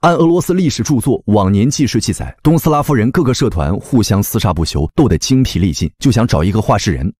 按俄罗斯历史著作《往年记事》记载，东斯拉夫人各个社团互相厮杀不休，斗得精疲力尽，就想找一个话事人。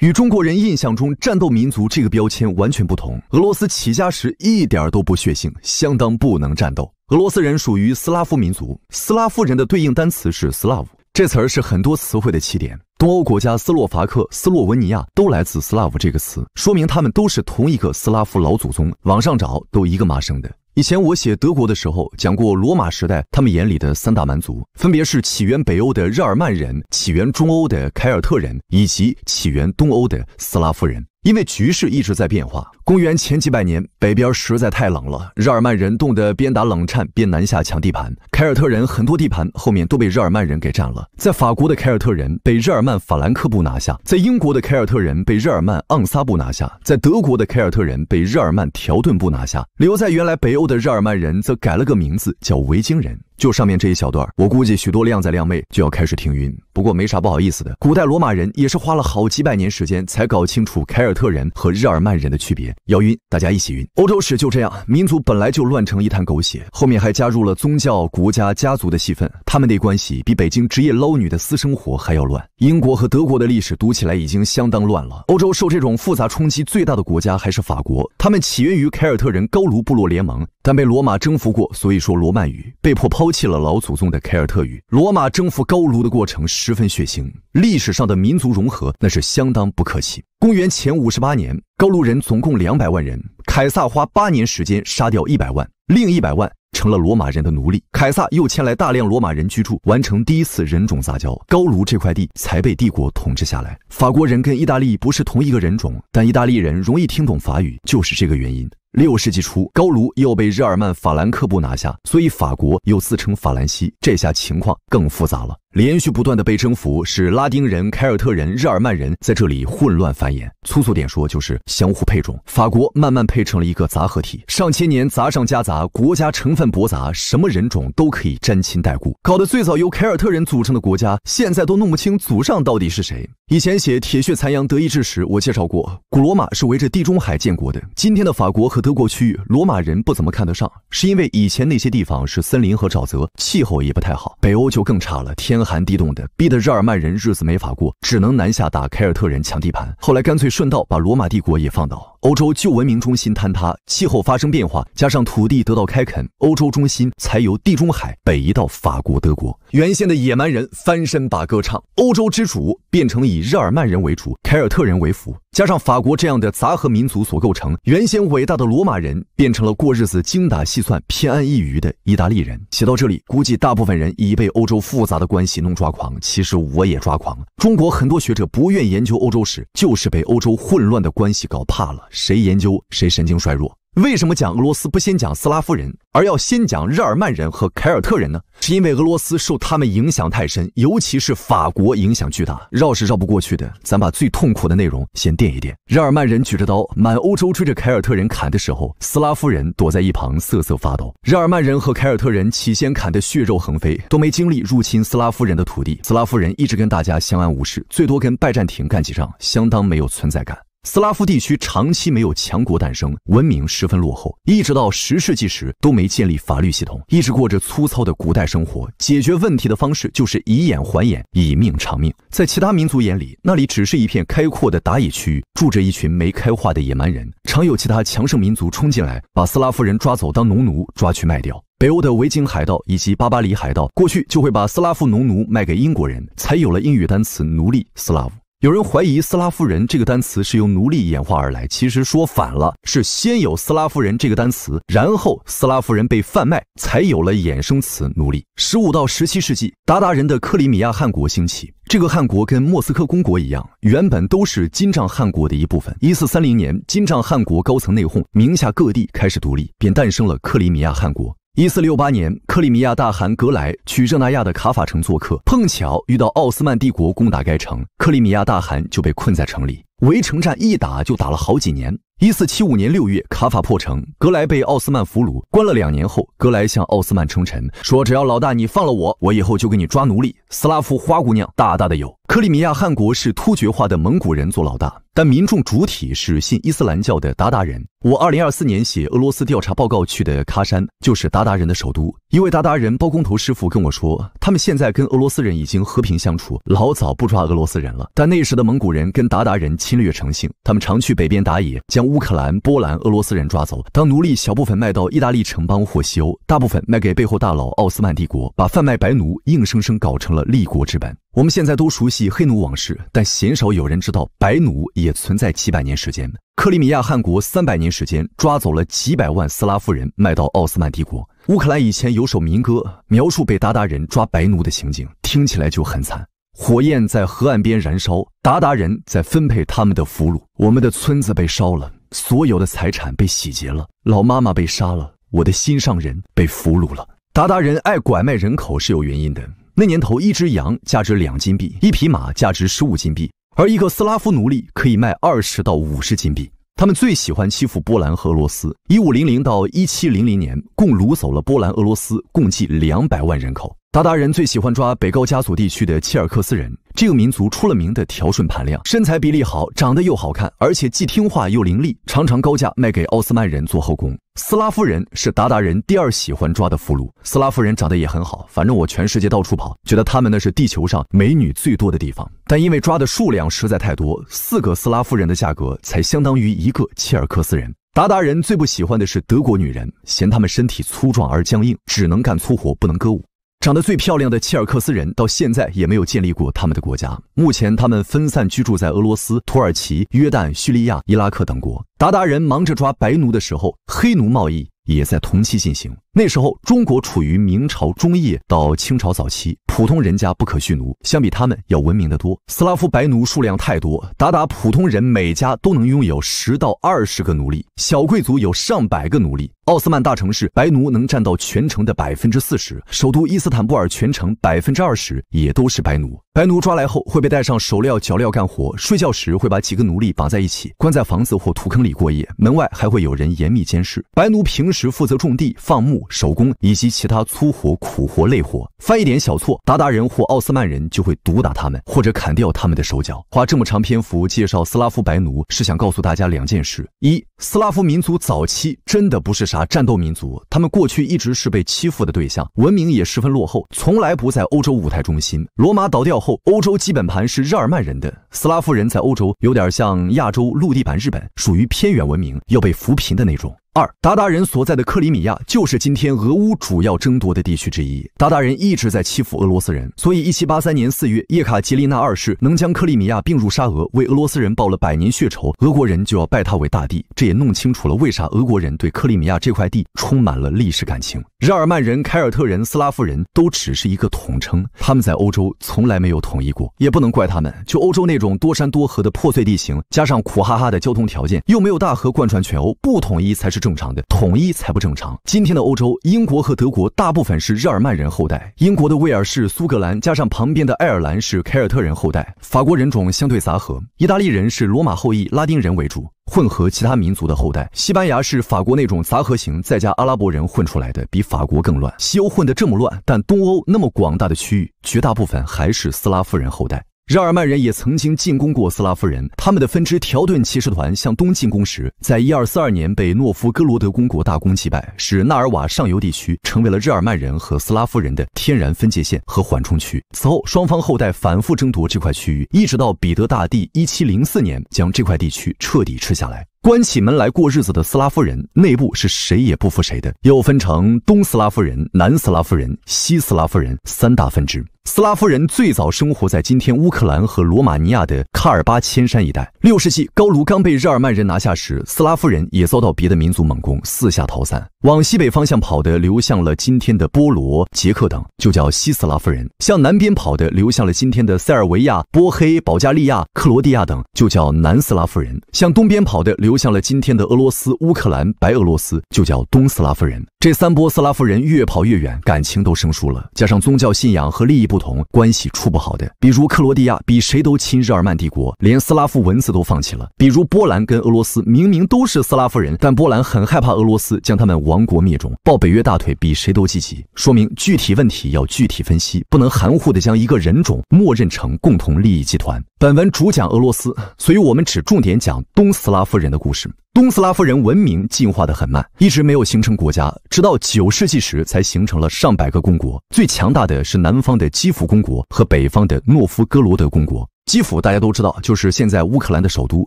与中国人印象中战斗民族这个标签完全不同，俄罗斯起家时一点都不血腥，相当不能战斗。俄罗斯人属于斯拉夫民族，斯拉夫人的对应单词是 Slav。这词儿是很多词汇的起点。东欧国家斯洛伐克、斯洛文尼亚都来自斯拉夫”这个词，说明他们都是同一个斯拉夫老祖宗。往上找都一个妈生的。以前我写德国的时候讲过，罗马时代他们眼里的三大蛮族，分别是起源北欧的日耳曼人、起源中欧的凯尔特人以及起源东欧的斯拉夫人。因为局势一直在变化。公元前几百年，北边实在太冷了，日耳曼人冻得边打冷颤边南下抢地盘。凯尔特人很多地盘后面都被日耳曼人给占了。在法国的凯尔特人被日耳曼法兰克部拿下，在英国的凯尔特人被日耳曼盎撒部拿下，在德国的凯尔特人被日耳曼条顿部拿下。留在原来北欧的日耳曼人则改了个名字叫维京人。就上面这一小段，我估计许多靓仔靓妹就要开始停晕。不过没啥不好意思的，古代罗马人也是花了好几百年时间才搞清楚凯尔特人和日耳曼人的区别。要晕，大家一起晕。欧洲史就这样，民族本来就乱成一滩狗血，后面还加入了宗教、国家、家族的戏份，他们的关系比北京职业捞女的私生活还要乱。英国和德国的历史读起来已经相当乱了。欧洲受这种复杂冲击最大的国家还是法国，他们起源于凯尔特人高卢部落联盟。但被罗马征服过，所以说罗曼语被迫抛弃了老祖宗的凯尔特语。罗马征服高卢的过程十分血腥，历史上的民族融合那是相当不客气。公元前五十八年，高卢人总共两百万人，凯撒花八年时间杀掉一百万，另一百万成了罗马人的奴隶。凯撒又迁来大量罗马人居住，完成第一次人种杂交，高卢这块地才被帝国统治下来。法国人跟意大利不是同一个人种，但意大利人容易听懂法语，就是这个原因。六世纪初，高卢又被日耳曼法兰克部拿下，所以法国又自称法兰西。这下情况更复杂了。连续不断的被征服，使拉丁人、凯尔特人、日耳曼人在这里混乱繁衍。粗俗点说，就是相互配种。法国慢慢配成了一个杂合体，上千年杂上加杂，国家成分驳杂，什么人种都可以沾亲带故，搞得最早由凯尔特人组成的国家，现在都弄不清祖上到底是谁。以前写《铁血残阳德意志》时，我介绍过，古罗马是围着地中海建国的。今天的法国和德国区域，罗马人不怎么看得上，是因为以前那些地方是森林和沼泽，气候也不太好，北欧就更差了，天。天寒地冻的，逼得日耳曼人日子没法过，只能南下打凯尔特人抢地盘。后来干脆顺道把罗马帝国也放倒。欧洲旧文明中心坍塌，气候发生变化，加上土地得到开垦，欧洲中心才由地中海北移到法国、德国。原先的野蛮人翻身把歌唱，欧洲之主变成以日耳曼人为主、凯尔特人为辅，加上法国这样的杂合民族所构成。原先伟大的罗马人变成了过日子精打细算、偏安一隅的意大利人。写到这里，估计大部分人已被欧洲复杂的关系弄抓狂，其实我也抓狂。中国很多学者不愿研究欧洲史，就是被欧洲混乱的关系搞怕了。谁研究谁神经衰弱？为什么讲俄罗斯不先讲斯拉夫人，而要先讲日耳曼人和凯尔特人呢？是因为俄罗斯受他们影响太深，尤其是法国影响巨大，绕是绕不过去的。咱把最痛苦的内容先垫一垫。日耳曼人举着刀满欧洲追着凯尔特人砍的时候，斯拉夫人躲在一旁瑟瑟发抖。日耳曼人和凯尔特人起先砍得血肉横飞，都没精力入侵斯拉夫人的土地。斯拉夫人一直跟大家相安无事，最多跟拜占庭干几仗，相当没有存在感。斯拉夫地区长期没有强国诞生，文明十分落后，一直到十世纪时都没建立法律系统，一直过着粗糙的古代生活。解决问题的方式就是以眼还眼，以命偿命。在其他民族眼里，那里只是一片开阔的打野区域，住着一群没开化的野蛮人。常有其他强盛民族冲进来，把斯拉夫人抓走当农奴，抓去卖掉。北欧的维京海盗以及巴巴里海盗过去就会把斯拉夫农奴卖给英国人，才有了英语单词奴隶 （slave）。有人怀疑“斯拉夫人”这个单词是由奴隶演化而来，其实说反了，是先有“斯拉夫人”这个单词，然后斯拉夫人被贩卖，才有了衍生词“奴隶”。十五到十七世纪，鞑靼人的克里米亚汗国兴起，这个汗国跟莫斯科公国一样，原本都是金帐汗国的一部分。一四三零年，金帐汗国高层内讧，名下各地开始独立，便诞生了克里米亚汗国。一四六八年，克里米亚大汗格莱去热那亚的卡法城做客，碰巧遇到奥斯曼帝国攻打该城，克里米亚大汗就被困在城里，围城战一打就打了好几年。一四七五年六月，卡法破城，格莱被奥斯曼俘虏，关了两年后，格莱向奥斯曼称臣，说只要老大你放了我，我以后就给你抓奴隶。斯拉夫花姑娘大大的有。克里米亚汗国是突厥化的蒙古人做老大，但民众主体是信伊斯兰教的鞑靼人。我二零二四年写俄罗斯调查报告去的喀山，就是鞑靼人的首都。一位鞑靼人包工头师傅跟我说，他们现在跟俄罗斯人已经和平相处，老早不抓俄罗斯人了。但那时的蒙古人跟鞑靼人侵略成性，他们常去北边打野，将。乌克兰、波兰、俄罗斯人抓走当奴隶，小部分卖到意大利城邦或西欧，大部分卖给背后大佬奥斯曼帝国，把贩卖白奴硬生生搞成了立国之本。我们现在都熟悉黑奴往事，但鲜少有人知道白奴也存在几百年时间。克里米亚汗国三百年时间抓走了几百万斯拉夫人，卖到奥斯曼帝国。乌克兰以前有首民歌描述被鞑靼人抓白奴的情景，听起来就很惨。火焰在河岸边燃烧，鞑靼人在分配他们的俘虏。我们的村子被烧了。所有的财产被洗劫了，老妈妈被杀了，我的心上人被俘虏了。鞑靼人爱拐卖人口是有原因的。那年头，一只羊价值两金币，一匹马价值十五金币，而一个斯拉夫奴隶可以卖二十到五十金币。他们最喜欢欺负波兰和俄罗斯。一五零零到一七零零年，共掳走了波兰、俄罗斯共计两百万人口。达达人最喜欢抓北高加索地区的切尔克斯人，这个民族出了名的调顺盘量，身材比例好，长得又好看，而且既听话又伶俐，常常高价卖给奥斯曼人做后宫。斯拉夫人是达达人第二喜欢抓的俘虏，斯拉夫人长得也很好，反正我全世界到处跑，觉得他们那是地球上美女最多的地方。但因为抓的数量实在太多，四个斯拉夫人的价格才相当于一个切尔克斯人。达达人最不喜欢的是德国女人，嫌她们身体粗壮而僵硬，只能干粗活，不能歌舞。长得最漂亮的切尔克斯人到现在也没有建立过他们的国家。目前，他们分散居住在俄罗斯、土耳其、约旦、叙利亚、伊拉克等国。达达人忙着抓白奴的时候，黑奴贸易也在同期进行。那时候，中国处于明朝中叶到清朝早期。普通人家不可蓄奴，相比他们要文明的多。斯拉夫白奴数量太多，达达普通人每家都能拥有十到二十个奴隶，小贵族有上百个奴隶。奥斯曼大城市白奴能占到全城的百分之四十，首都伊斯坦布尔全城百分之二十也都是白奴。白奴抓来后会被戴上手镣脚镣干活，睡觉时会把几个奴隶绑在一起关在房子或土坑里过夜，门外还会有人严密监视。白奴平时负责种地、放牧、手工以及其他粗活、苦活、累活，犯一点小错。鞑靼人或奥斯曼人就会毒打他们，或者砍掉他们的手脚。花这么长篇幅介绍斯拉夫白奴，是想告诉大家两件事：一，斯拉夫民族早期真的不是啥战斗民族，他们过去一直是被欺负的对象，文明也十分落后，从来不在欧洲舞台中心。罗马倒掉后，欧洲基本盘是日耳曼人的，斯拉夫人在欧洲有点像亚洲陆地板日本，属于偏远文明，要被扶贫的那种。二达达人所在的克里米亚就是今天俄乌主要争夺的地区之一。达达人一直在欺负俄罗斯人，所以一七八三年四月，叶卡捷琳娜二世能将克里米亚并入沙俄，为俄罗斯人报了百年血仇，俄国人就要拜他为大帝。这也弄清楚了为啥俄国人对克里米亚这块地充满了历史感情。日耳曼人、凯尔特人、斯拉夫人都只是一个统称，他们在欧洲从来没有统一过，也不能怪他们。就欧洲那种多山多河的破碎地形，加上苦哈哈的交通条件，又没有大河贯穿全欧，不统一才是。正常的统一才不正常。今天的欧洲，英国和德国大部分是日耳曼人后代，英国的威尔士、苏格兰加上旁边的爱尔兰是凯尔特人后代，法国人种相对杂合，意大利人是罗马后裔、拉丁人为主，混合其他民族的后代，西班牙是法国那种杂合型，再加阿拉伯人混出来的，比法国更乱。西欧混的这么乱，但东欧那么广大的区域，绝大部分还是斯拉夫人后代。日耳曼人也曾经进攻过斯拉夫人，他们的分支条顿骑士团向东进攻时，在一二四二年被诺夫哥罗德公国大公击败，使纳尔瓦上游地区成为了日耳曼人和斯拉夫人的天然分界线和缓冲区。此后，双方后代反复争夺这块区域，一直到彼得大帝一七零四年将这块地区彻底吃下来。关起门来过日子的斯拉夫人内部是谁也不服谁的，又分成东斯拉夫人、南斯拉夫人、西斯拉夫人三大分支。斯拉夫人最早生活在今天乌克兰和罗马尼亚的卡尔巴千山一带。六世纪，高卢刚被日耳曼人拿下时，斯拉夫人也遭到别的民族猛攻，四下逃散。往西北方向跑的流向了今天的波罗、捷克等，就叫西斯拉夫人；向南边跑的流向了今天的塞尔维亚、波黑、保加利亚、克罗地亚等，就叫南斯拉夫人；向东边跑的流向了今天的俄罗斯、乌克兰、白俄罗斯，就叫东斯拉夫人。这三波斯拉夫人越跑越远，感情都生疏了，加上宗教信仰和利益不同，关系处不好的。比如克罗地亚比谁都亲日耳曼帝国，连斯拉夫文字都放弃了；比如波兰跟俄罗斯明明都是斯拉夫人，但波兰很害怕俄罗斯将他们亡国灭种，抱北约大腿比谁都积极。说明具体问题要具体分析，不能含糊的将一个人种默认成共同利益集团。本文主讲俄罗斯，所以我们只重点讲东斯拉夫人的故事。东斯拉夫人文明进化的很慢，一直没有形成国家，直到九世纪时才形成了上百个公国。最强大的是南方的基辅公国和北方的诺夫哥罗德公国。基辅大家都知道，就是现在乌克兰的首都。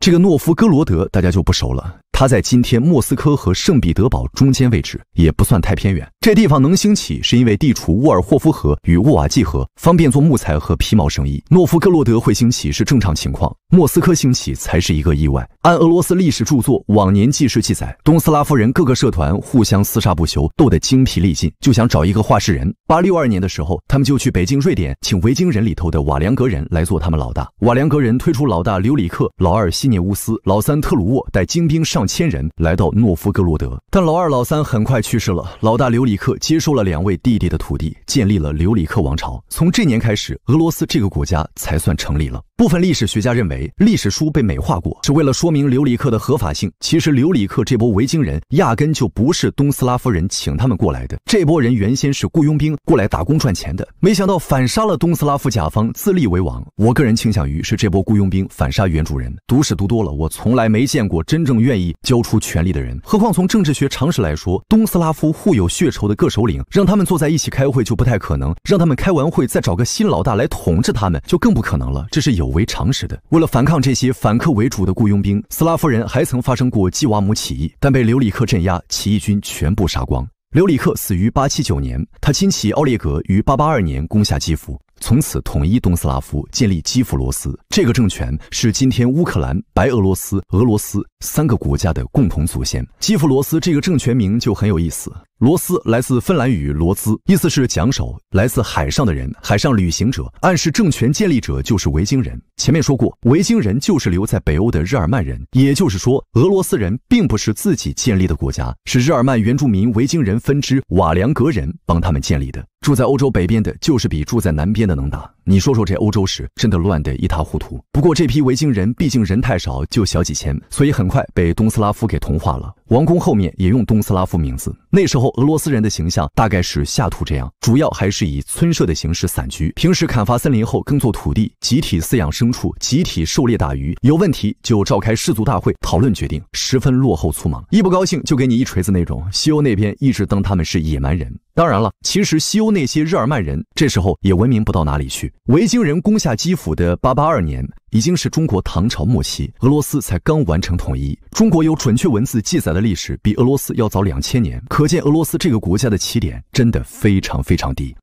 这个诺夫哥罗德大家就不熟了。它在今天莫斯科和圣彼得堡中间位置，也不算太偏远。这地方能兴起，是因为地处沃尔霍夫河与乌瓦季河，方便做木材和皮毛生意。诺夫哥罗德会兴起是正常情况，莫斯科兴起才是一个意外。按俄罗斯历史著作《往年纪事》记载，东斯拉夫人各个社团互相厮杀不休，斗得精疲力尽，就想找一个话事人。八六二年的时候，他们就去北京瑞典，请维京人里头的瓦良格人来做他们老大。瓦良格人推出老大刘里克，老二西涅乌斯，老三特鲁沃带精兵上。上千人来到诺夫哥罗德，但老二老三很快去世了。老大刘里克接收了两位弟弟的土地，建立了刘里克王朝。从这年开始，俄罗斯这个国家才算成立了。部分历史学家认为，历史书被美化过，是为了说明刘里克的合法性。其实，刘里克这波维京人压根就不是东斯拉夫人请他们过来的。这波人原先是雇佣兵过来打工赚钱的，没想到反杀了东斯拉夫甲方，自立为王。我个人倾向于是这波雇佣兵反杀原主人。读史读多了，我从来没见过真正愿意。交出权力的人，何况从政治学常识来说，东斯拉夫互有血仇的各首领，让他们坐在一起开会就不太可能；让他们开完会再找个新老大来统治他们，就更不可能了。这是有违常识的。为了反抗这些反客为主的雇佣兵，斯拉夫人还曾发生过基瓦姆起义，但被留里克镇压，起义军全部杀光。留里克死于八七九年，他亲戚奥列格于八八二年攻下基辅，从此统一东斯拉夫，建立基辅罗斯。这个政权是今天乌克兰、白俄罗斯、俄罗斯。三个国家的共同祖先，基辅罗斯这个政权名就很有意思。罗斯来自芬兰语罗斯，意思是桨手，来自海上的人，海上旅行者，暗示政权建立者就是维京人。前面说过，维京人就是留在北欧的日耳曼人，也就是说，俄罗斯人并不是自己建立的国家，是日耳曼原住民维京人分支瓦良格人帮他们建立的。住在欧洲北边的，就是比住在南边的能打。你说说这欧洲史真的乱得一塌糊涂。不过这批维京人毕竟人太少，就小几千，所以很快被东斯拉夫给同化了。王宫后面也用东斯拉夫名字。那时候俄罗斯人的形象大概是下图这样，主要还是以村社的形式散居，平时砍伐森林后耕作土地，集体饲养牲畜，集体狩猎打鱼。有问题就召开氏族大会讨论决定，十分落后粗莽。一不高兴就给你一锤子那种。西欧那边一直当他们是野蛮人。当然了，其实西欧那些日耳曼人这时候也文明不到哪里去。维京人攻下基辅的八八二年。已经是中国唐朝末期，俄罗斯才刚完成统一。中国有准确文字记载的历史比俄罗斯要早两千年，可见俄罗斯这个国家的起点真的非常非常低。